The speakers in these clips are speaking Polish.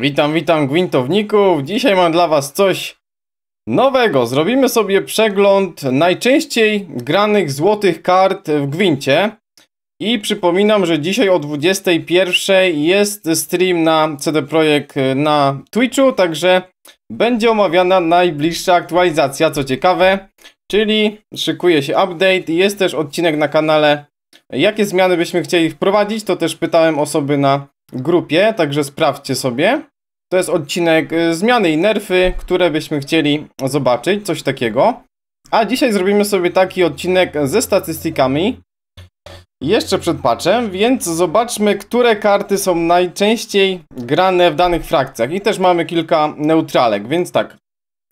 Witam, witam gwintowników. Dzisiaj mam dla was coś nowego. Zrobimy sobie przegląd najczęściej granych złotych kart w gwincie. I przypominam, że dzisiaj o 21 jest stream na CD Projekt na Twitchu, także będzie omawiana najbliższa aktualizacja, co ciekawe, czyli szykuje się update i jest też odcinek na kanale, jakie zmiany byśmy chcieli wprowadzić, to też pytałem osoby na grupie, także sprawdźcie sobie. To jest odcinek y, zmiany i nerfy, które byśmy chcieli zobaczyć, coś takiego. A dzisiaj zrobimy sobie taki odcinek ze statystykami. Jeszcze przed patchem, więc zobaczmy, które karty są najczęściej grane w danych frakcjach. I też mamy kilka neutralek, więc tak.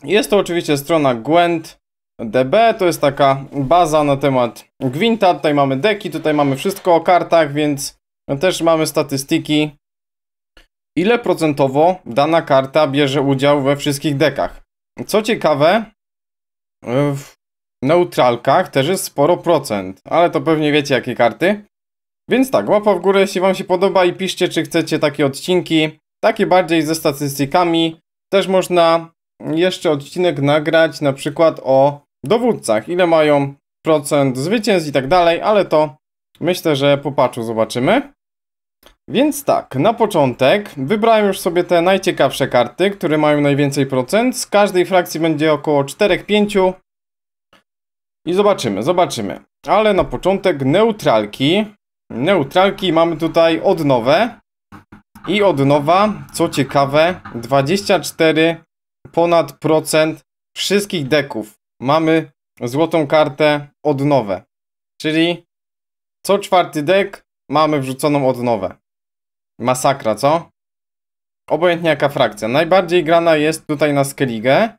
Jest to oczywiście strona Gwent DB, to jest taka baza na temat Gwinta. Tutaj mamy deki, tutaj mamy wszystko o kartach, więc no też mamy statystyki, ile procentowo dana karta bierze udział we wszystkich dekach. Co ciekawe, e, w neutralkach też jest sporo procent, ale to pewnie wiecie jakie karty. Więc tak, łapa w górę jeśli wam się podoba i piszcie czy chcecie takie odcinki, takie bardziej ze statystykami. Też można jeszcze odcinek nagrać na przykład o dowódcach, ile mają procent zwycięstw i tak dalej, ale to myślę, że po patchu zobaczymy. Więc tak, na początek wybrałem już sobie te najciekawsze karty, które mają najwięcej procent. Z każdej frakcji będzie około 4-5. I zobaczymy, zobaczymy. Ale na początek neutralki. Neutralki mamy tutaj odnowę. I odnowa, co ciekawe, 24 ponad procent wszystkich deków. Mamy złotą kartę odnowę. Czyli co czwarty dek mamy wrzuconą odnowę. Masakra, co? Obojętnie jaka frakcja. Najbardziej grana jest tutaj na Skellige.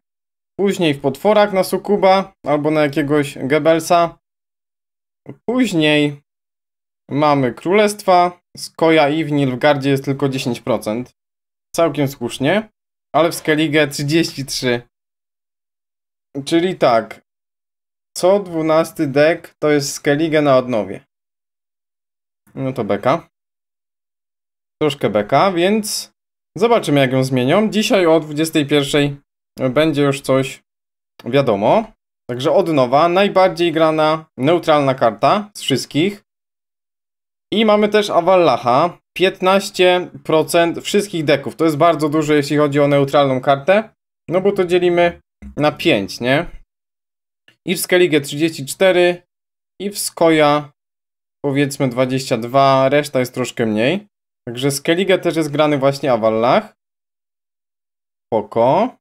Później w potworach na Sukuba albo na jakiegoś Gebelsa. Później mamy Królestwa. Skoja i w Nilfgardzie jest tylko 10%. Całkiem słusznie. Ale w Skellige 33. Czyli tak. Co 12 dek to jest Skellige na odnowie. No to beka. Troszkę beka, więc zobaczymy jak ją zmienią. Dzisiaj o 21 będzie już coś wiadomo. Także od nowa najbardziej grana neutralna karta z wszystkich. I mamy też Avallacha. 15% wszystkich deków. To jest bardzo dużo jeśli chodzi o neutralną kartę. No bo to dzielimy na 5, nie? I w 34 i w Skoja powiedzmy 22, reszta jest troszkę mniej. Także Skellige też jest grany właśnie Awallach. Poko.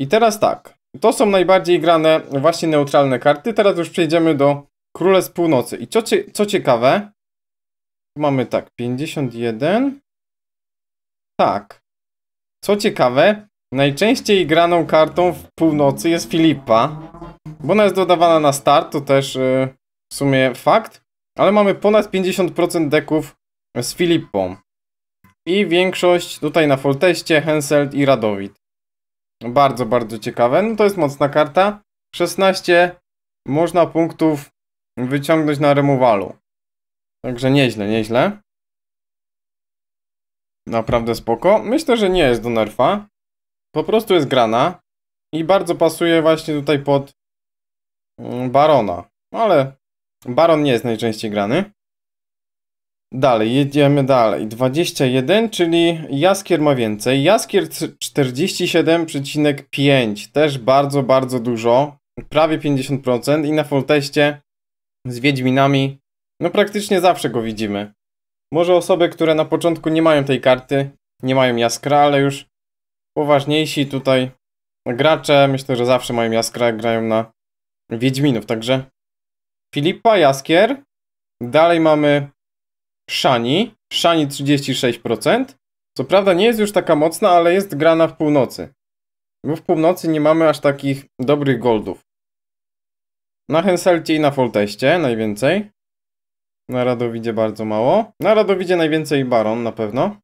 I teraz tak. To są najbardziej grane właśnie neutralne karty. Teraz już przejdziemy do Króle z Północy. I co, co ciekawe, mamy tak, 51. Tak. Co ciekawe, najczęściej graną kartą w północy jest Filipa. Bo ona jest dodawana na start, to też yy, w sumie fakt. Ale mamy ponad 50% deków z Filipą. I większość tutaj na Folteście, Henselt i Radowit. Bardzo, bardzo ciekawe. No to jest mocna karta. 16 można punktów wyciągnąć na remowalu. Także nieźle, nieźle. Naprawdę spoko. Myślę, że nie jest do nerfa. Po prostu jest grana. I bardzo pasuje właśnie tutaj pod mm, Barona. Ale Baron nie jest najczęściej grany. Dalej, jedziemy dalej. 21, czyli Jaskier ma więcej. Jaskier 47,5, też bardzo, bardzo dużo. Prawie 50% i na Folteście z Wiedźminami no praktycznie zawsze go widzimy. Może osoby, które na początku nie mają tej karty, nie mają Jaskra, ale już poważniejsi tutaj gracze, myślę, że zawsze mają Jaskra, grają na Wiedźminów, także Filipa, Jaskier. Dalej mamy Szani. Szani 36%. Co prawda nie jest już taka mocna, ale jest grana w północy. Bo w północy nie mamy aż takich dobrych goldów. Na Henselcie i na Folteście najwięcej. Na Radowidzie bardzo mało. Na Radowidzie najwięcej Baron na pewno.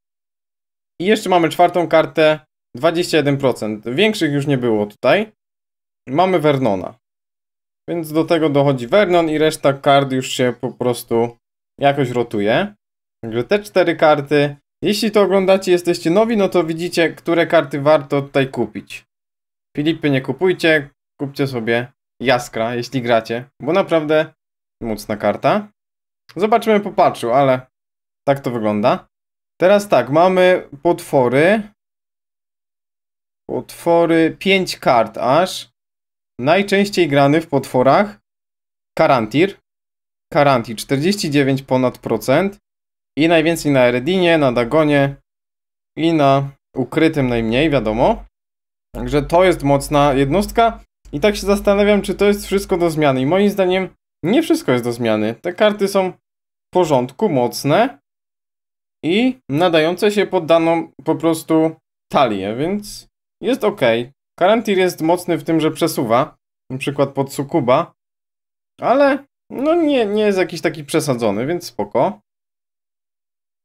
I jeszcze mamy czwartą kartę 21%. Większych już nie było tutaj. Mamy Vernona. Więc do tego dochodzi Vernon i reszta kart już się po prostu jakoś rotuje. Także te cztery karty. Jeśli to oglądacie, jesteście nowi, no to widzicie, które karty warto tutaj kupić. Filipy nie kupujcie, kupcie sobie Jaskra, jeśli gracie, bo naprawdę mocna karta. Zobaczymy po patchu, ale tak to wygląda. Teraz tak, mamy potwory. Potwory, 5 kart aż. Najczęściej grany w potworach Karantir, Karanti 49 ponad procent i najwięcej na Eredinie, na Dagonie i na ukrytym najmniej, wiadomo. Także to jest mocna jednostka i tak się zastanawiam, czy to jest wszystko do zmiany. I moim zdaniem nie wszystko jest do zmiany. Te karty są w porządku, mocne i nadające się pod daną po prostu talię, więc jest ok. Karantir jest mocny w tym, że przesuwa, na przykład pod Sukuba, ale no nie, nie jest jakiś taki przesadzony, więc spoko.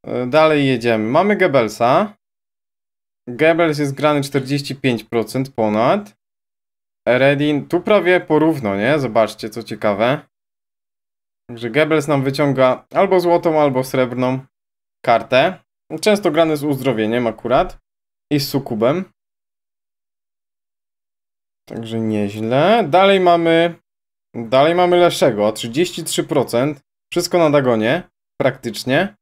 E, dalej jedziemy. Mamy Goebbelsa. Goebbels jest grany 45% ponad. Redin, tu prawie porówno, nie? Zobaczcie, co ciekawe. Także Goebbels nam wyciąga albo złotą, albo srebrną kartę. Często grany z uzdrowieniem akurat. I z sukubem. Także nieźle. Dalej mamy Dalej mamy Leszego, 33%. Wszystko na Dagonie, praktycznie.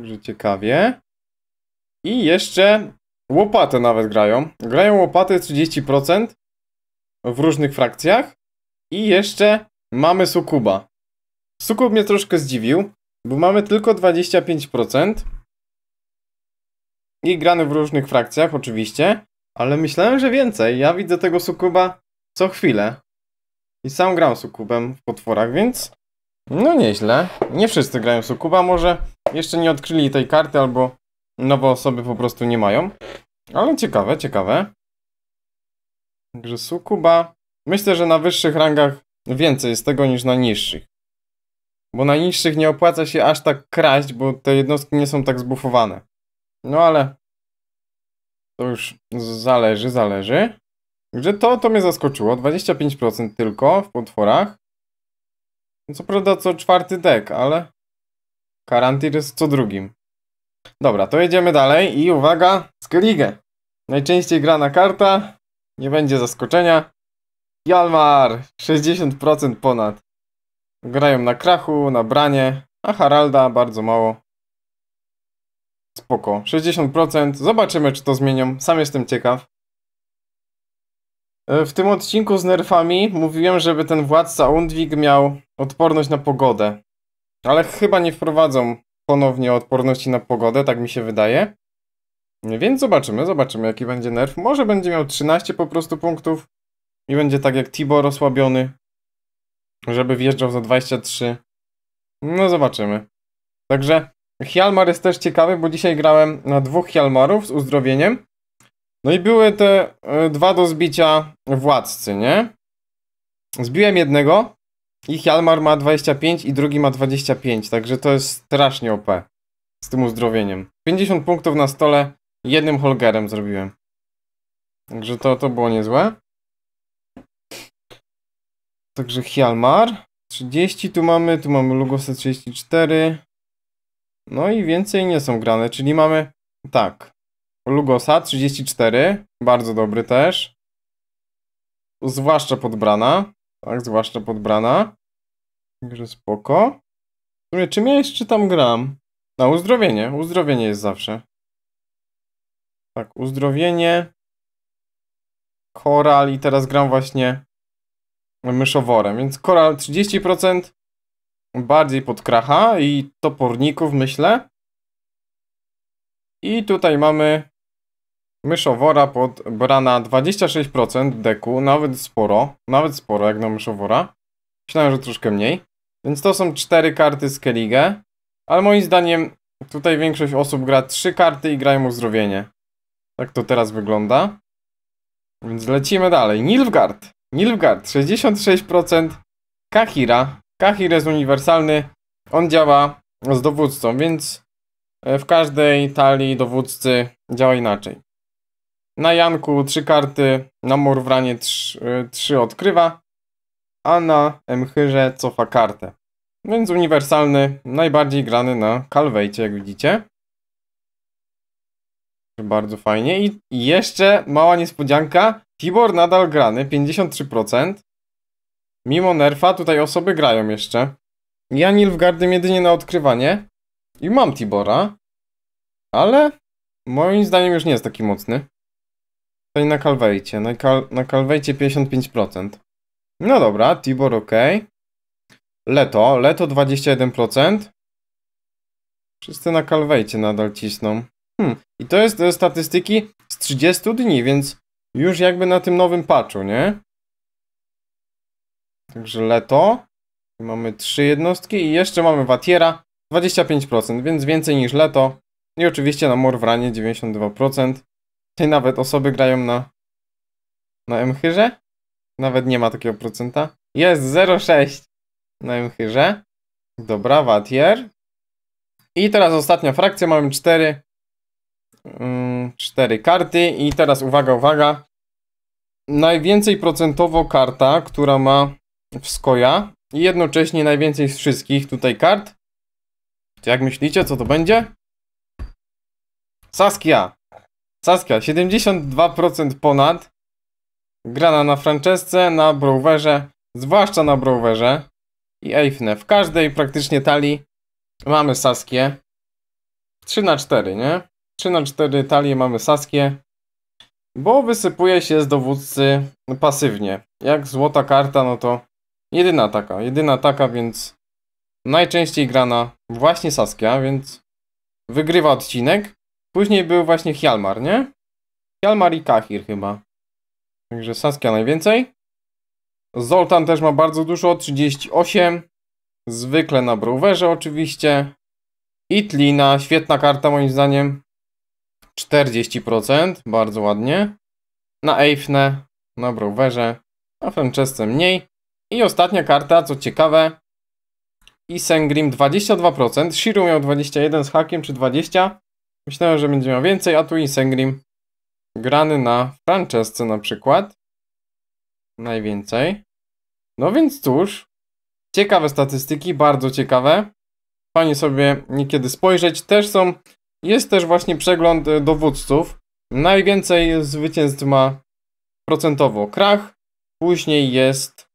Także ciekawie. I jeszcze łopatę nawet grają. Grają łopatę 30% w różnych frakcjach. I jeszcze mamy Sukuba. Sukub mnie troszkę zdziwił, bo mamy tylko 25%. I grany w różnych frakcjach oczywiście. Ale myślałem, że więcej. Ja widzę tego Sukuba co chwilę. I sam gram sukubem w potworach, więc no nieźle. Nie wszyscy grają sukuba, może jeszcze nie odkryli tej karty albo nowe osoby po prostu nie mają. Ale ciekawe, ciekawe. Także sukuba. Myślę, że na wyższych rangach więcej jest tego niż na niższych. Bo na niższych nie opłaca się aż tak kraść, bo te jednostki nie są tak zbufowane. No ale to już zależy, zależy. Także to, to mnie zaskoczyło. 25% tylko w potworach. No co prawda co czwarty dek, ale Karantir jest co drugim. Dobra, to jedziemy dalej i uwaga, Skellige. Najczęściej grana karta, nie będzie zaskoczenia. Jalmar, 60% ponad. Grają na krachu, na branie, a Haralda bardzo mało. Spoko, 60%, zobaczymy czy to zmienią, sam jestem ciekaw. E, w tym odcinku z nerfami mówiłem, żeby ten władca Undwig miał odporność na pogodę. Ale chyba nie wprowadzą ponownie odporności na pogodę, tak mi się wydaje. Więc zobaczymy, zobaczymy jaki będzie nerf. Może będzie miał 13 po prostu punktów i będzie tak jak Tibor osłabiony, żeby wjeżdżał za 23. No zobaczymy. Także Hjalmar jest też ciekawy, bo dzisiaj grałem na dwóch Hjalmarów z uzdrowieniem. No i były te e, dwa do zbicia władcy, nie? Zbiłem jednego i Hjalmar ma 25 i drugi ma 25, także to jest strasznie OP z tym uzdrowieniem. 50 punktów na stole jednym Holgerem zrobiłem. Także to, to było niezłe. Także Hjalmar. 30 tu mamy, tu mamy Lugose 34. No i więcej nie są grane, czyli mamy tak. Lugosa 34, bardzo dobry też. Zwłaszcza podbrana. Tak, zwłaszcza podbrana. Także spoko. W sumie, czym ja jeszcze tam gram? Na no, uzdrowienie. Uzdrowienie jest zawsze. Tak, uzdrowienie. Koral i teraz gram właśnie myszoworem, więc koral 30% bardziej pod kracha i toporników myślę. I tutaj mamy myszowora pod brana 26% deku, nawet sporo, nawet sporo jak na myszowora. Myślałem, że troszkę mniej. Więc to są cztery karty z Keligę, ale moim zdaniem tutaj większość osób gra trzy karty i grają uzdrowienie. Tak to teraz wygląda. Więc lecimy dalej. Nilfgaard. Nilfgaard 66% Kahira. Kahir jest uniwersalny. On działa z dowódcą, więc e, w każdej talii dowódcy działa inaczej. Na Janku trzy karty, na Morwranie y, trzy, odkrywa, a na Mchyrze cofa kartę. Więc uniwersalny, najbardziej grany na Kalwejcie, jak widzicie. Bardzo fajnie. I jeszcze mała niespodzianka. Tibor nadal grany, 53%. Mimo nerfa, tutaj osoby grają jeszcze. Ja Nilfgaardem jedynie na odkrywanie. I mam Tibora. Ale moim zdaniem już nie jest taki mocny i na Kalwejcie. Na, kal na Kalwejcie 55%. No dobra, Tibor ok. Leto, Leto 21%. Wszyscy na Kalwejcie nadal cisną. Hmm. I to jest to statystyki z 30 dni, więc już jakby na tym nowym patchu, nie? Także Leto. Mamy trzy jednostki i jeszcze mamy Watiera 25%, więc więcej niż Leto. I oczywiście na Morwranie 92%. Czy nawet osoby grają na, na Mchyrze? Nawet nie ma takiego procenta. Jest 0,6 na Mchyrze. Dobra, Watier. I teraz ostatnia frakcja, mamy 4, cztery 4 mm, karty. I teraz uwaga, uwaga. Najwięcej procentowo karta, która ma wskoja i jednocześnie najwięcej z wszystkich tutaj kart. Jak myślicie, co to będzie? Saskia! Saskia, 72% ponad. Grana na Francesce, na Browerze, zwłaszcza na Browerze i Eifne. W każdej praktycznie talii mamy Saskię. 3 na 4, nie? 3 na 4 talie mamy Saskię, bo wysypuje się z dowódcy pasywnie. Jak złota karta, no to jedyna taka, jedyna taka, więc najczęściej grana właśnie Saskia, więc wygrywa odcinek. Później był właśnie Hjalmar, nie? Hjalmar i Kahir chyba. Także Saskia najwięcej. Zoltan też ma bardzo dużo, 38. Zwykle na Browerze oczywiście. Itlina, świetna karta moim zdaniem. 40%, bardzo ładnie. Na Eifne, na Browerze, na Femczesce mniej. I ostatnia karta, co ciekawe. Isengrim 22%, Shiru miał 21 z hakiem czy 20. Myślałem, że będzie miał więcej, a tu Isengrim. Grany na Francesce na przykład. Najwięcej. No więc cóż. Ciekawe statystyki, bardzo ciekawe. Fajnie sobie niekiedy spojrzeć. Też są, jest też właśnie przegląd e, dowódców. Najwięcej zwycięstw ma procentowo Krach. Później jest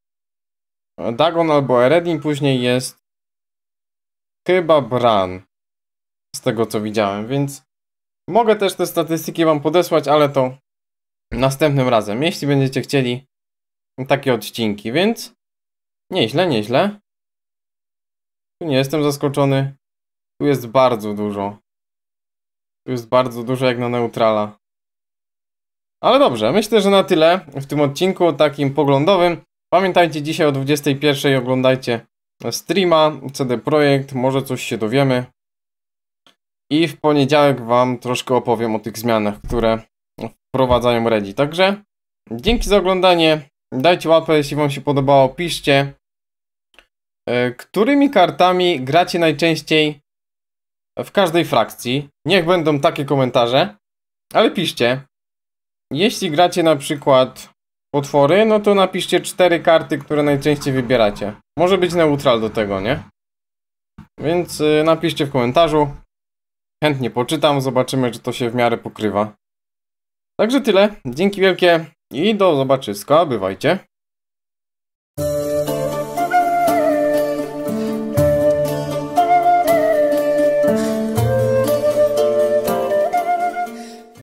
Dagon albo Eredin, później jest chyba Bran z tego co widziałem, więc mogę też te statystyki Wam podesłać, ale to następnym razem, jeśli będziecie chcieli takie odcinki, więc nieźle, nieźle. Tu nie jestem zaskoczony. Tu jest bardzo dużo. Tu jest bardzo dużo jak na neutrala. Ale dobrze, myślę, że na tyle w tym odcinku takim poglądowym. Pamiętajcie, dzisiaj o 21 oglądajcie streama, CD Projekt, może coś się dowiemy. I w poniedziałek Wam troszkę opowiem o tych zmianach, które wprowadzają Redzi. Także dzięki za oglądanie. Dajcie łapę, jeśli Wam się podobało. Piszcie, e, którymi kartami gracie najczęściej w każdej frakcji. Niech będą takie komentarze, ale piszcie. Jeśli gracie na przykład potwory, no to napiszcie cztery karty, które najczęściej wybieracie. Może być neutral do tego, nie? Więc e, napiszcie w komentarzu. Chętnie poczytam, zobaczymy, czy to się w miarę pokrywa. Także tyle, dzięki wielkie i do zobaczyska, bywajcie.